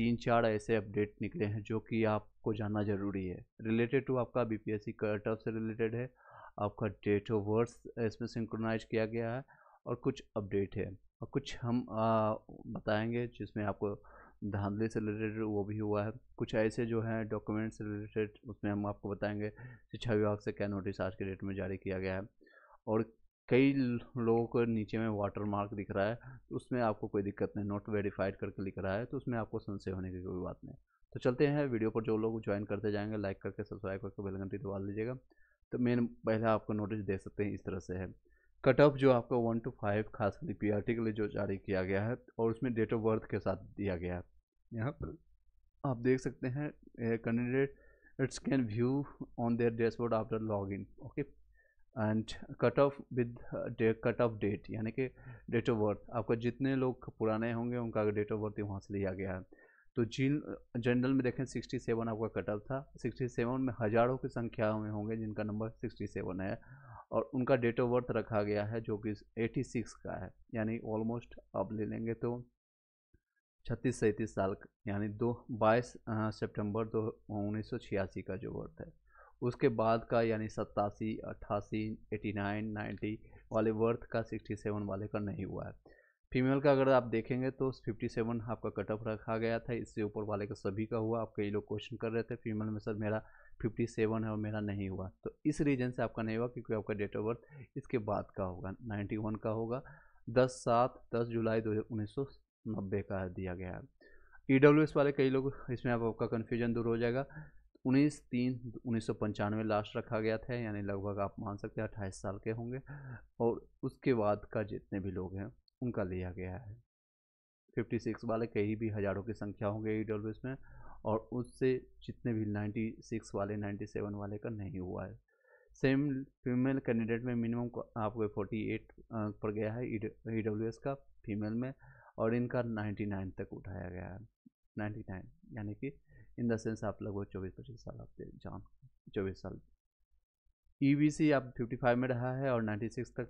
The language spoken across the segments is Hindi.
तीन चार ऐसे अपडेट निकले हैं जो कि आपको जानना ज़रूरी है रिलेटेड टू आपका B P S C cut off से रिलेटेड है आपका डेट ऑफ बर्थ इसमें सिंक्रोनाइज किया गया है और कुछ अपडेट है और कुछ हम आ, बताएंगे जिसमें आपको धांधली से रिलेटेड वो भी हुआ है कुछ ऐसे जो हैं डॉक्यूमेंट से रिलेटेड उसमें हम आपको बताएंगे शिक्षा विभाग से क्या नोटिस आज के डेट में जारी किया गया है और कई लोगों को नीचे में वाटर मार्क दिख रहा है तो उसमें आपको कोई दिक्कत नहीं नोट वेरीफाइड करके लिख रहा है तो उसमें आपको संशय होने की कोई बात नहीं तो चलते हैं वीडियो पर जो लोग ज्वाइन करते जाएंगे लाइक करके सब्सक्राइब करके बेल घंटी दबा लीजिएगा तो मेन पहले आपको नोटिस दे सकते हैं इस तरह से है कट ऑफ जो आपको वन टू फाइव खास करके पी के लिए जो जारी किया गया है और उसमें डेट ऑफ बर्थ के साथ दिया गया है यहाँ पर आप देख सकते हैं candidate it's can view on their dashboard after log in okay and cut off with cut off date यानी कि डेट ऑफ बर्थ आपका जितने लोग पुराने होंगे उनका डेट ऑफ बर्थ वहाँ से लिया गया है तो जिन जनरल uh, में देखें 67 आपका कट ऑफ था 67 में हज़ारों की संख्या में होंगे जिनका नंबर 67 है और उनका डेट ऑफ बर्थ रखा गया है जो कि 86 का है यानी ऑलमोस्ट आप ले लेंगे तो छत्तीस सैंतीस साल यानी दो बाईस uh, सेप्टेम्बर दो उन्नीस का जो बर्थ है उसके बाद का यानी सत्तासी अट्ठासी एटी नाइन नाइन्टी वाले वर्थ का सिक्सटी सेवन वाले का नहीं हुआ है फीमेल का अगर आप देखेंगे तो फिफ्टी सेवन आपका कट ऑफ रखा गया था इससे ऊपर वाले का सभी का हुआ आप कई लोग क्वेश्चन कर रहे थे फीमेल में सर मेरा फिफ्टी सेवन है और मेरा नहीं हुआ तो इस रीजन से आपका नहीं हुआ क्योंकि आपका डेट ऑफ बर्थ इसके बाद का होगा नाइन्टी वन का होगा दस सात दस जुलाई दो उन्नीस सौ नब्बे का दिया गया है ई e वाले कई लोग इसमें आप आपका कन्फ्यूजन दूर हो जाएगा उन्नीस तीन उन्नीस सौ पंचानवे लास्ट रखा गया था यानी लगभग आप मान सकते हैं अट्ठाईस साल के होंगे और उसके बाद का जितने भी लोग हैं उनका लिया गया है फिफ्टी सिक्स वाले कई भी हज़ारों की संख्या होंगे ई डब्ल्यू में और उससे जितने भी नाइन्टी सिक्स वाले नाइन्टी सेवन वाले का नहीं हुआ है सेम फीमेल कैंडिडेट में मिनिमम आपको फोर्टी एट पर गया है ई डब्ल्यू एस का फीमेल में और इनका नाइन्टी नाइन तक उठाया गया है नाइन्टी नाइन यानी कि इन द सेंस आप लगभग चौबीस पच्चीस साल आपके एग्जाम चौबीस साल ई बी सी आप फिफ्टी फाइव में रहा है और नाइन्टी सिक्स तक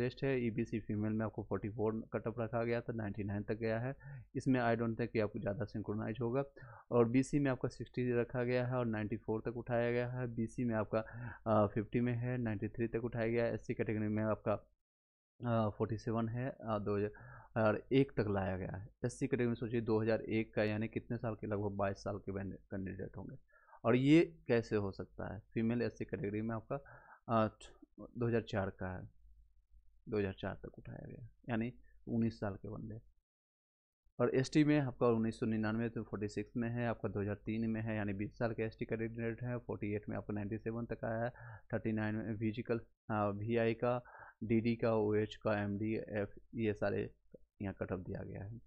लेस्ट है ई बी सी फीमेल में आपको फोर्टी फोर कटअप रखा गया था नाइन्टी नाइन तक गया है इसमें आई डोंट थिंक कि आपको ज़्यादा सिंक्रोनाइज होगा और बी सी में आपका सिक्सटी रखा गया है और नाइन्टी फोर तक उठाया गया है बी सी में आपका फिफ्टी में है नाइन्टी थ्री तक उठाया गया है एस सी कैटेगरी में आपका फोर्टी सेवन है दो हज़ार हज़ार एक तक लाया गया है एस सी कैटेगरी में सोचिए 2001 का यानी कितने साल के लगभग बाईस साल के कैंडिडेट होंगे और ये कैसे हो सकता है फीमेल एस सी कैटेगरी में आपका दो हज़ार चार का है चार तक उठाया गया यानी उन्नीस साल के बंदे और एसटी में आपका उन्नीस सौ निन्यानवे तो फोर्टी सिक्स में है आपका दो हजार तीन में है यानी बीस साल के एसटी टी रेट है एट में आपका नाइन्टी सेवन तक आया है नाइन में वीजिकल वी आई का डीडी का ओएच का एमडी एफ ये सारे यहाँ कट ऑफ दिया गया है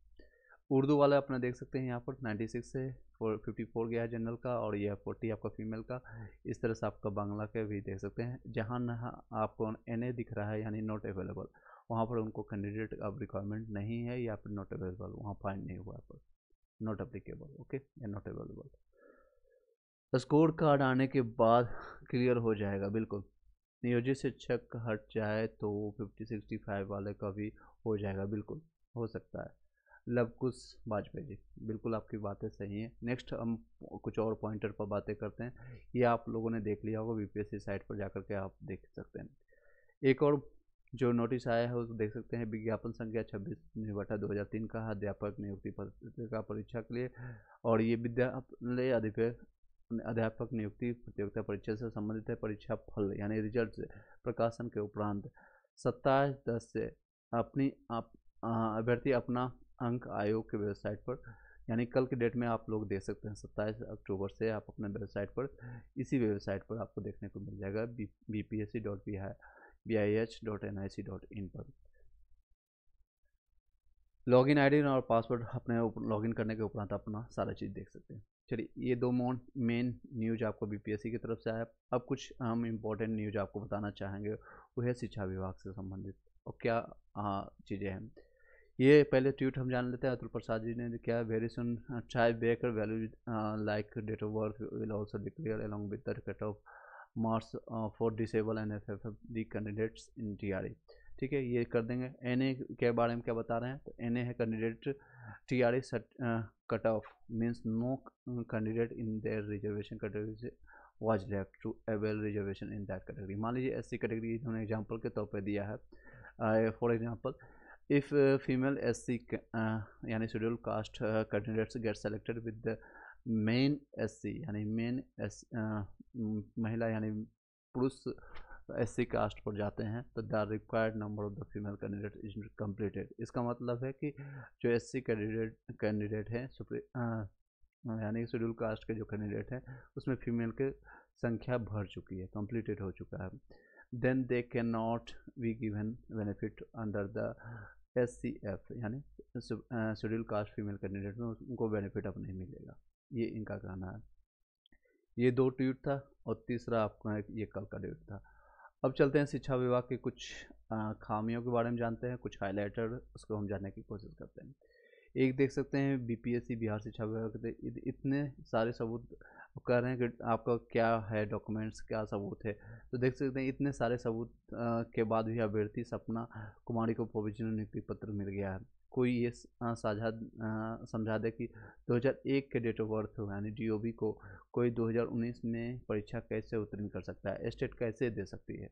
उर्दू वाला अपना देख सकते हैं यहाँ पर 96 से फोर फिफ्टी फोर गया है जनरल का और यह 40 आपका फीमेल का इस तरह से आपका बांग्ला के भी देख सकते हैं जहाँ आपको एन दिख रहा है यानी नॉट अवेलेबल वहाँ पर उनको कैंडिडेट अब रिक्वायरमेंट नहीं है या फिर नॉट अवेलेबल वहाँ फाइन नहीं हुआ पर नॉट अप्लीकेबल ओके या नॉट अवेलेबल स्कोर कार्ड आने के बाद क्लियर हो जाएगा बिल्कुल नियोजित शिक्षक हट जाए तो फिफ्टी सिक्सटी फाइव वाले का भी हो जाएगा बिल्कुल हो सकता है लव लवकुश वाजपेयी जी बिल्कुल आपकी बातें सही हैं नेक्स्ट हम कुछ और पॉइंटर पर बातें करते हैं ये आप लोगों ने देख लिया होगा बीपीएससी साइट पर जाकर के आप देख सकते हैं एक और जो नोटिस आया है उसको देख सकते हैं विज्ञापन संख्या छब्बीस बटा दो हज़ार तीन का अध्यापक नियुक्ति प्रतियोगिता परीक्षा के लिए और ये विद्यालय अधिपक अध्यापक नियुक्ति प्रतियोगिता परीक्षा से संबंधित है परीक्षा फल यानी रिजल्ट प्रकाशन के उपरांत सत्ताईस दस से अपनी आप हाँ, अभ्यर्थी अपना अंक आयोग के वेबसाइट पर यानी कल के डेट में आप लोग देख सकते हैं सत्ताईस अक्टूबर से आप अपने वेबसाइट पर इसी वेबसाइट पर आपको देखने को मिल जाएगा B P S C dot B B I H dot N I C dot in पर लॉग इन आई और पासवर्ड अपने लॉग इन करने के उपरांत अपना सारा चीज़ देख सकते हैं चलिए ये दो मोन मेन न्यूज आपको बीपीएससी की तरफ से आया अब कुछ हम इम्पोर्टेंट न्यूज आपको बताना चाहेंगे वह है शिक्षा विभाग से संबंधित और क्या हाँ, चीज़ें हैं ये पहले ट्वीट हम जान लेते हैं अतुल प्रसाद जी ने किया वेरी सुन ट्राई बेकर value like date of birth will also declare along with the cut off marks for disable N F F the candidates in T R E ठीक है ये कर देंगे एन ए के बारे में क्या बता रहे हैं तो एन ए है कैंडिडेट टी आर ई सट cut off means no candidate in their reservation category was left to avail reservation in that category मान लीजिए एस सी कैटेगरी इन्होंने एग्जाम्पल के तौर पर दिया है for uh, example if female uh, female SC uh, यानी schedule caste candidates get selected with the main C यानी मेन एस uh, महिला यानी पुरुष सी कास्ट पर जाते हैं तो the required number of the female candidate is completed इसका मतलब है कि जो एस सी कैंडिडेट कैंडिडेट हैं uh, यानी शेड्यूल कास्ट के जो कैंडिडेट हैं उसमें फीमेल की संख्या भर चुकी है कम्प्लीटेड हो चुका है then they can not be given benefit under the S C F यानी शेड्यूल कास्ट फीमेल कैंडिडेट में उनको बेनिफिट अब नहीं मिलेगा ये इनका कहना है ये दो ट्वीट था और तीसरा आपका ये कल का डेट था अब चलते हैं शिक्षा विभाग के कुछ खामियों के बारे में जानते हैं कुछ हाईलाइटर उसको हम जानने की कोशिश करते हैं एक देख सकते हैं बीपीएससी बिहार शिक्षा विभाग के इतने सारे सबूत कह रहे हैं कि आपका क्या है डॉक्यूमेंट्स क्या सबूत है तो देख सकते हैं इतने सारे सबूत के बाद भी अभ्यर्थी सपना कुमारी को प्रोविजनल नियुक्ति पत्र मिल गया है कोई ये साझा समझा दे कि 2001 के डेट ऑफ बर्थ यानी डीओबी को कोई 2019 में परीक्षा कैसे उत्तीर्ण कर सकता है स्टेट कैसे दे सकती है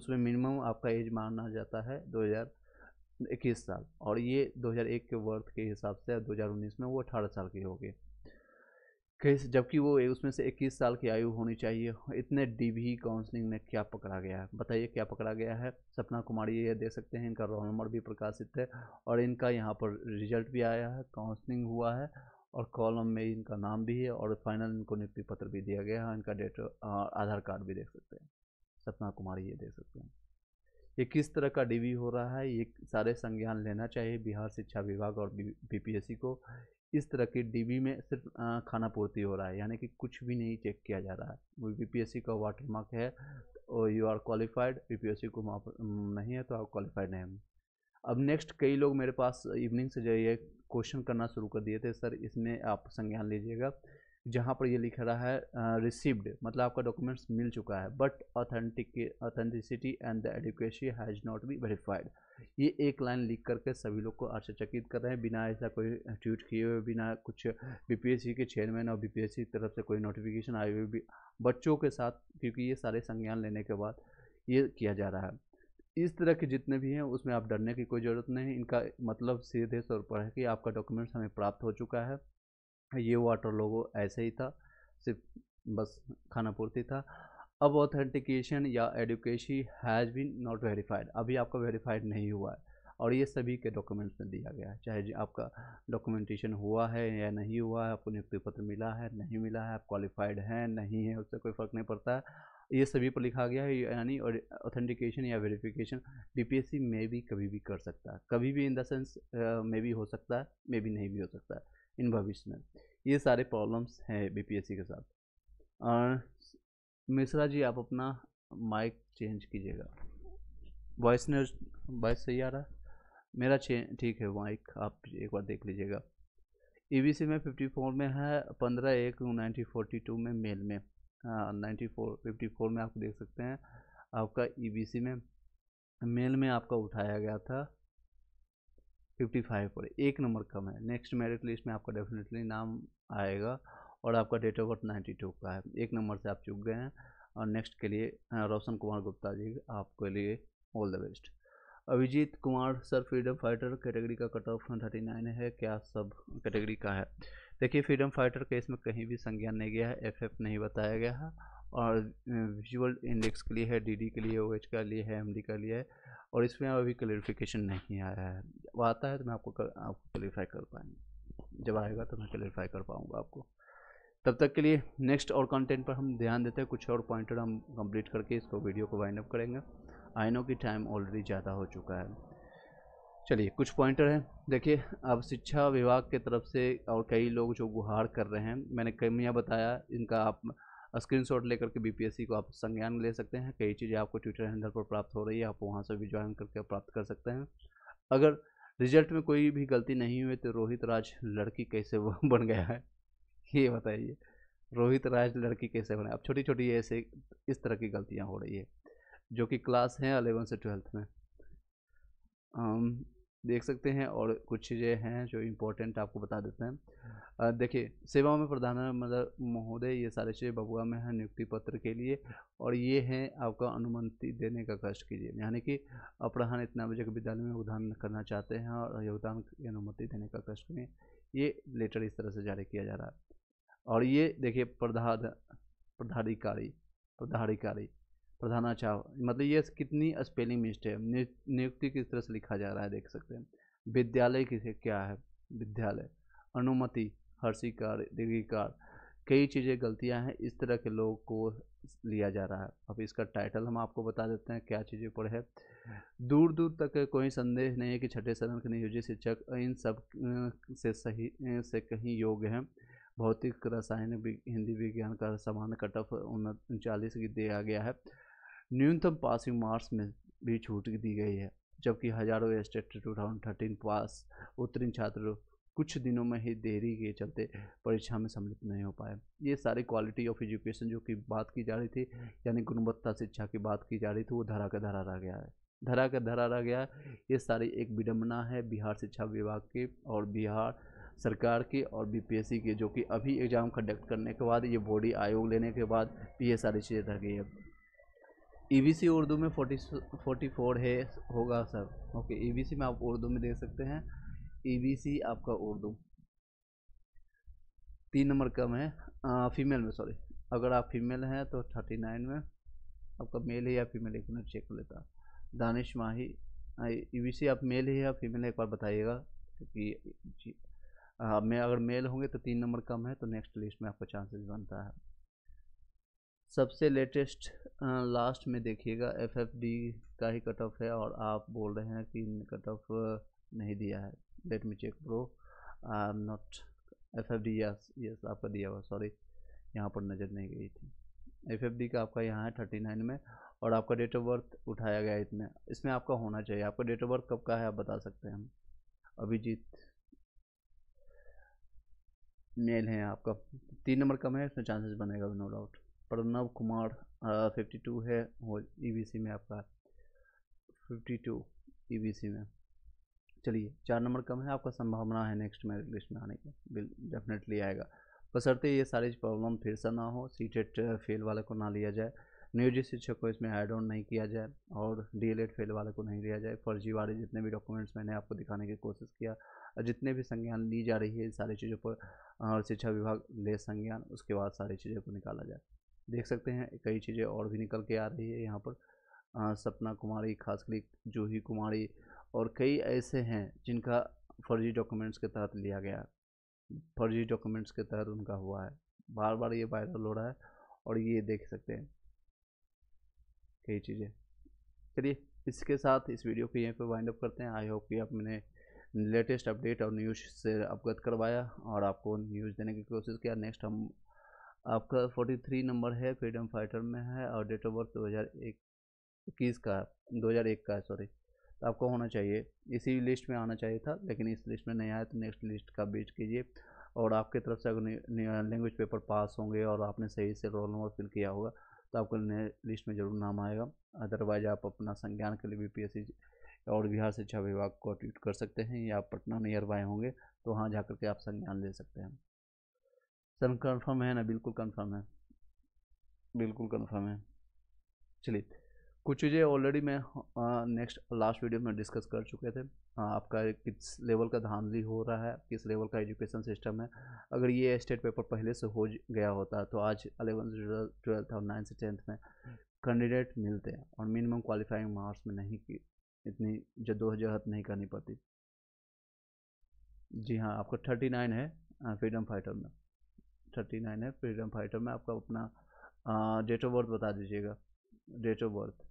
उसमें मिनिमम आपका एज माना जाता है 2021 साल और ये 2001 के वर्थ के हिसाब से 2019 में वो अठारह साल की होगी कैसे जबकि वो उसमें से 21 साल की आयु होनी चाहिए इतने डीबी काउंसलिंग में क्या पकड़ा गया है बताइए क्या पकड़ा गया है सपना कुमारी ये दे सकते हैं इनका रोल नंबर भी प्रकाशित है और इनका यहाँ पर रिजल्ट भी आया है काउंसलिंग हुआ है और कॉलम में इनका नाम भी है और फाइनल इनको नियुक्ति पत्र भी दिया गया है इनका डेट आधार कार्ड भी देख सकते हैं सपना कुमारी ये देख सकते हैं ये किस तरह का डीवी हो रहा है ये सारे संज्ञान लेना चाहिए बिहार शिक्षा विभाग और बीपीएससी को इस तरह की डीबी में सिर्फ खाना पूर्ति हो रहा है यानी कि कुछ भी नहीं चेक किया जा रहा है वो बीपीएससी का वाटर मार्क है और यू आर क्वालिफाइड बीपीएससी को नहीं है तो आप क्वालिफाइड नहीं अब नेक्स्ट कई लोग मेरे पास इवनिंग से जो ये क्वेश्चन करना शुरू कर दिए थे सर इसमें आप संज्ञान लीजिएगा जहाँ पर ये लिखा रहा है रिसीव्ड मतलब आपका डॉक्यूमेंट्स मिल चुका है but authentic authenticity and the adequacy has not be verified ये एक लाइन लिख करके सभी लोग को आश्चर्यचकित कर रहे हैं बिना ऐसा कोई ट्वीट किए हुए बिना कुछ बीपीएससी के चेयरमैन और बीपीएससी की तरफ से कोई नोटिफिकेशन आए हुए भी बच्चों के साथ क्योंकि ये सारे संज्ञान लेने के बाद ये किया जा रहा है इस तरह के जितने भी हैं उसमें आप डरने की कोई ज़रूरत नहीं इनका मतलब सीधे तौर पर है कि आपका डॉक्यूमेंट्स हमें प्राप्त हो चुका है ये वाटर लोगो ऐसे ही था सिर्फ बस खाना पूर्ति था अब ऑथेंटिकेशन या adequacy has been not verified अभी आपका वेरीफाइड नहीं हुआ है और ये सभी के डॉक्यूमेंट्स में दिया गया है चाहे आपका डॉक्यूमेंटेशन हुआ है या नहीं हुआ है आपको नियुक्ति पत्र मिला है नहीं मिला है आप क्वालिफाइड हैं नहीं है उससे कोई फ़र्क नहीं पड़ता है ये सभी पर लिखा गया है यानी ऑथेंटिकेशन या वेरिफिकेशन डीपीएससी में भी कभी भी कर सकता है कभी भी इन द सेंस में भी हो सकता है में भी नहीं भी हो सकता है इन भविष्य में ये सारे प्रॉब्लम्स हैं बीपीएससी के साथ मिश्रा जी आप अपना माइक चेंज कीजिएगा वॉइस ने वॉइस सही आ रहा है मेरा ठीक है माइक आप एक बार देख लीजिएगा ईवीसी e में 54 में है 15 एक 1942 में मेल में हाँ नाइन्टी फोर में आप देख सकते हैं आपका ईबीसी e में मेल में आपका उठाया गया था 55 पर एक नंबर कम है नेक्स्ट मेरिट लिस्ट में आपका डेफिनेटली नाम आएगा और आपका date of birth ninety two का है एक नंबर से आप चुक गए हैं और नेक्स्ट के लिए रोशन कुमार गुप्ता जी आपके लिए all the best Abhijeet Kumar sir freedom fighter category का कट ऑफ थर्टी नाइन है क्या सब कैटेगरी का है देखिए फ्रीडम फाइटर केस में कहीं भी संज्ञान नहीं गया है एफ एफ नहीं बताया गया है और विजुअल इंडेक्स के लिए है डी के लिए ओ एच का लिए है एम डी का लिए है और इसमें अभी क्लेरिफिकेशन नहीं आया है वो आता है तो मैं आपको कर, आपको क्लेरिफाई कर पाएंगे जब आएगा तो मैं क्लेरिफाई कर पाऊँगा आपको तब तक के लिए नेक्स्ट और कंटेंट पर हम ध्यान देते हैं कुछ और पॉइंटर हम कंप्लीट करके इसको वीडियो को वाइंड अप करेंगे आई नो की टाइम ऑलरेडी ज़्यादा हो चुका है चलिए कुछ पॉइंटर हैं देखिए अब शिक्षा विभाग के तरफ से और कई लोग जो गुहार कर रहे हैं मैंने कमियाँ बताया इनका आप स्क्रीनशॉट लेकर के बीपीएससी को आप संज्ञान ले सकते हैं कई चीज़ें आपको ट्विटर हैंडल पर प्राप्त हो रही है आप वहाँ से भी ज्वाइन करके प्राप्त कर सकते हैं अगर रिजल्ट में कोई भी गलती नहीं हुई तो रोहित राज लड़की कैसे बन गया है ये बताइए रोहित राज लड़की कैसे बने अब छोटी छोटी ऐसे इस तरह की गलतियाँ हो रही है जो कि क्लास हैं अलेवन से ट्वेल्थ में आम, देख सकते हैं और कुछ चीज़ें हैं जो इम्पोर्टेंट आपको बता देते हैं देखिए सेवाओं में प्रधान मतलब महोदय ये सारे चीज़ें बबुआ में है नियुक्ति पत्र के लिए और ये है आपका अनुमति देने का कष्ट कीजिए यानी कि अपराहन इतना बजे के विद्यालय में योगदान करना चाहते हैं और योगदान की अनुमति देने का कष्ट करें ये लेटर इस तरह से जारी किया जा रहा है और ये देखिए प्रधा प्रधाधिकारी प्रधाधिकारी प्रधानाचार्य मतलब ये कितनी स्पेलिंग मिस्टेक है नियुक्ति किस तरह से लिखा जा रहा है देख सकते हैं विद्यालय किसे क्या है विद्यालय अनुमति हर्षिकार दीर्घिकार कई चीज़ें गलतियां हैं इस तरह के लोगों को लिया जा रहा है अब इसका टाइटल हम आपको बता देते हैं क्या चीज़ें पढ़े है दूर दूर तक कोई संदेह नहीं है कि छठे सदन के नियोजित शिक्षक इन सब से सही से कहीं योग्य हैं भौतिक रसायन हिंदी विज्ञान का सामान्य कट ऑफ उनचालीस दिया गया है न्यूनतम पासिंग मार्क्स में भी छूट दी गई है जबकि हजारों state two thousand thirteen pass उत्तीर्ण छात्रों कुछ दिनों में ही देरी के चलते परीक्षा में सम्मिलित नहीं हो पाए ये सारी क्वालिटी ऑफ एजुकेशन जो कि बात की जा रही थी यानी गुणवत्ता शिक्षा की बात की जा रही थी वो धरा का धरा रह गया है धरा का धरा रह गया है ये सारी एक विडम्बना है बिहार शिक्षा विभाग की और बिहार सरकार की और बीपीएससी की जो कि अभी एग्ज़ाम कंडक्ट करने के बाद ये बॉडी आयोग लेने के बाद ये सारी चीज़ें रह गई है ईबीसी e उर्दू में फोर्टी फोर्टी फोर है होगा सर ओके ईबीसी में आप उर्दू में देख सकते हैं ईबीसी e आपका उर्दू तीन नंबर कम है आ, फीमेल में सॉरी अगर आप फीमेल हैं तो थर्टी नाइन में आपका मेल है या फीमेल एक मिनट चेक कर लेता दानिश माही ई e आप मेल है या फीमेल है एक बार बताइएगा क्योंकि हाँ, में अगर मेल होंगे तो तीन नंबर कम है तो नेक्स्ट लिस्ट में आपका चांसेस बनता है सबसे लेटेस्ट लास्ट में देखिएगा एफ एफ डी का ही कट ऑफ है और आप बोल रहे हैं कि कट ऑफ नहीं दिया है लेट मी चेक प्रो I am not F F D yes yes आपका दिया हुआ सॉरी यहाँ पर नज़र नहीं गई थी एफ एफ डी का आपका यहाँ है थर्टी नाइन में और आपका डेट ऑफ बर्थ उठाया गया है इसमें इसमें आपका होना चाहिए आपका डेट ऑफ बर्थ कब का है आप बता सकते हैं अभिजीत मेल है आपका तीन नंबर कम है इसमें चांसेस बनेगा no doubt Pranav Kumar fifty two है बी सी e में आपका फिफ्टी टू सी में चलिए चार नंबर कम है आपका संभावना है नेक्स्ट मेरिट लिस्ट में आने की बिल डेफिनेटली आएगा बसरते ये सारी प्रॉब्लम फिर से ना हो सी टेट फेल वाले को ना लिया जाए नियोजित शिक्षक को इसमें ऐड ऑन नहीं किया जाए और एड फेल e वाले को नहीं लिया जाए फर्जी वाले जितने भी डॉक्यूमेंट्स मैंने आपको दिखाने की कोशिश किया जितने भी संज्ञान ली जा रही है सारी चीज़ों पर और शिक्षा विभाग ले संज्ञान उसके बाद सारी चीज़ों को निकाला जाए देख सकते हैं कई चीज़ें और भी निकल के आ रही है यहाँ पर आ, सपना कुमारी करी जूही कुमारी और कई ऐसे हैं जिनका फर्जी डॉक्यूमेंट्स के तहत लिया गया फर्जी डॉक्यूमेंट्स के तहत उनका हुआ है बार बार ये वायरल हो रहा है और ये देख सकते हैं कई चीज़ें चलिए इसके साथ इस वीडियो को यहीं पर वाइंड अप करते हैं आई होप कि आप मैंने लेटेस्ट अपडेट और न्यूज़ से अवगत करवाया और आपको न्यूज़ देने की कोशिश किया नेक्स्ट हम आपका 43 नंबर है फ्रीडम फाइटर में है और डेट ऑफ बर्थ दो हज़ार इक्कीस का दो हज़ार एक का है सॉरी तो आपको होना चाहिए इसी लिस्ट में आना चाहिए था लेकिन इस लिस्ट में नहीं आया तो नेक्स्ट लिस्ट का बेच कीजिए और आपके तरफ से अगर लैंग्वेज पेपर पास होंगे और आपने सही से रोल नंबर फिल किया होगा तो आपको लिस्ट में ज़रूर नाम आएगा अदरवाइज आप अपना संज्ञान के लिए बी और बिहार शिक्षा विभाग को ट्वीट कर सकते हैं या पटना नियर बाय होंगे तो वहाँ जा करके आप संज्ञान ले सकते हैं सर कन्फर्म है ना बिल्कुल कन्फर्म है बिल्कुल कन्फर्म है चलिए कुछ चीज़ें ऑलरेडी मैं नेक्स्ट लास्ट वीडियो में डिस्कस कर चुके थे आ, आपका किस लेवल का धांधली हो रहा है किस लेवल का एजुकेशन सिस्टम है अगर ये स्टेट पेपर पहले से हो गया होता तो आज अलेवेंथ ट्वेल्थ और नाइन्थ से टेंथ में कैंडिडेट मिलते हैं और मिनिमम क्वालिफाइंग मार्क्स में नहीं इतनी जद्दोजहद नहीं करनी पड़ती जी हाँ आपका थर्टी नाइन है फ्रीडम फाइटर में थर्टी नाइन है फ्रीडम फाइटर में आपका अपना डेट ऑफ बर्थ बता दीजिएगा date of birth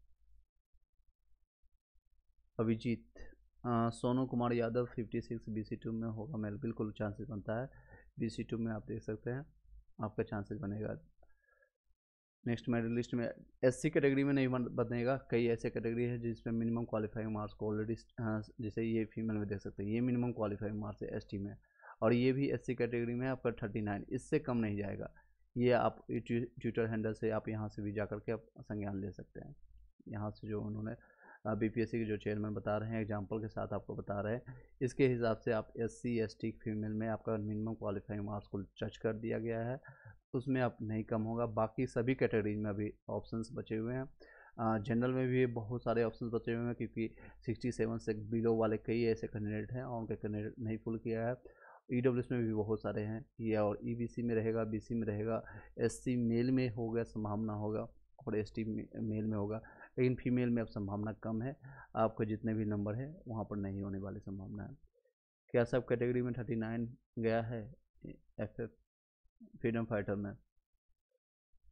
Abhijit Sonu Kumar Yadav fifty six B C two में होगा मेल बिल्कुल चांसेस बनता है बी सी टू में आप देख सकते हैं आपका चांसेस बनेगा नेक्स्ट मेरिट लिस्ट में एस सी कैटेगरी में नहीं बनेगा कई ऐसे कैटेगरी है जिसमें मिनिमम क्वालिफाइंग मार्क्स को ऑलरेडी हाँ, जैसे ये फीमेल में देख सकते हैं ये मिनिमम क्वालिफाइंग मार्क्स है एस में और ये भी एस कैटेगरी में आपका थर्टी नाइन इससे कम नहीं जाएगा ये आप ट्विटर हैंडल से आप यहाँ से भी जा करके आप संज्ञान ले सकते हैं यहाँ से जो उन्होंने सी के जो चेयरमैन बता रहे हैं एग्जाम्पल के साथ आपको बता रहे हैं इसके हिसाब से आप S C S T female में आपका मिनिमम क्वालिफाइंग मार्क्स को टच कर दिया गया है उसमें अब नहीं कम होगा बाकी सभी कैटेगरीज में अभी ऑप्शंस बचे हुए हैं जनरल में भी बहुत सारे ऑप्शंस बचे हुए हैं क्योंकि 67 से बिलो वाले कई ऐसे कैंडिडेट हैं और उनके कैंडिडेट नहीं फुल किया है ई में भी बहुत सारे हैं ये और ई में रहेगा बी में रहेगा एस मेल में होगा संभावना होगा और एस मेल में होगा लेकिन फीमेल में अब संभावना कम है आपके जितने भी नंबर है वहाँ पर नहीं होने वाली संभावना है क्या सब कैटेगरी में थर्टी नाइन गया है एफ फ्रीडम फाइटर में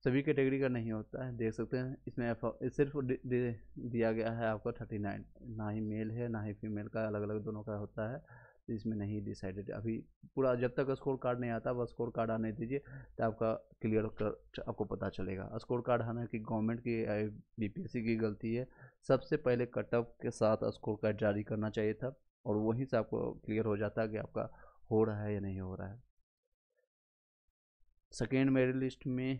सभी कैटेगरी का नहीं होता है देख सकते हैं इसमें सिर्फ दि, दि, दिया गया है आपका थर्टी नाइन ना ही मेल है ना ही फीमेल का अलग अलग दोनों का होता है तो इसमें नहीं डिसाइडेड अभी पूरा जब तक स्कोर कार्ड नहीं आता वह स्कोर कार्ड आने दीजिए तो आपका क्लियर कर आपको पता चलेगा स्कोर कार्ड आना की गवर्नमेंट की बीपीएससी की गलती है सबसे पहले कटअप के साथ स्कोर कार्ड जारी करना चाहिए था और वहीं से आपको क्लियर हो जाता है कि आपका हो रहा है या नहीं हो रहा है सेकेंड मेरिट लिस्ट में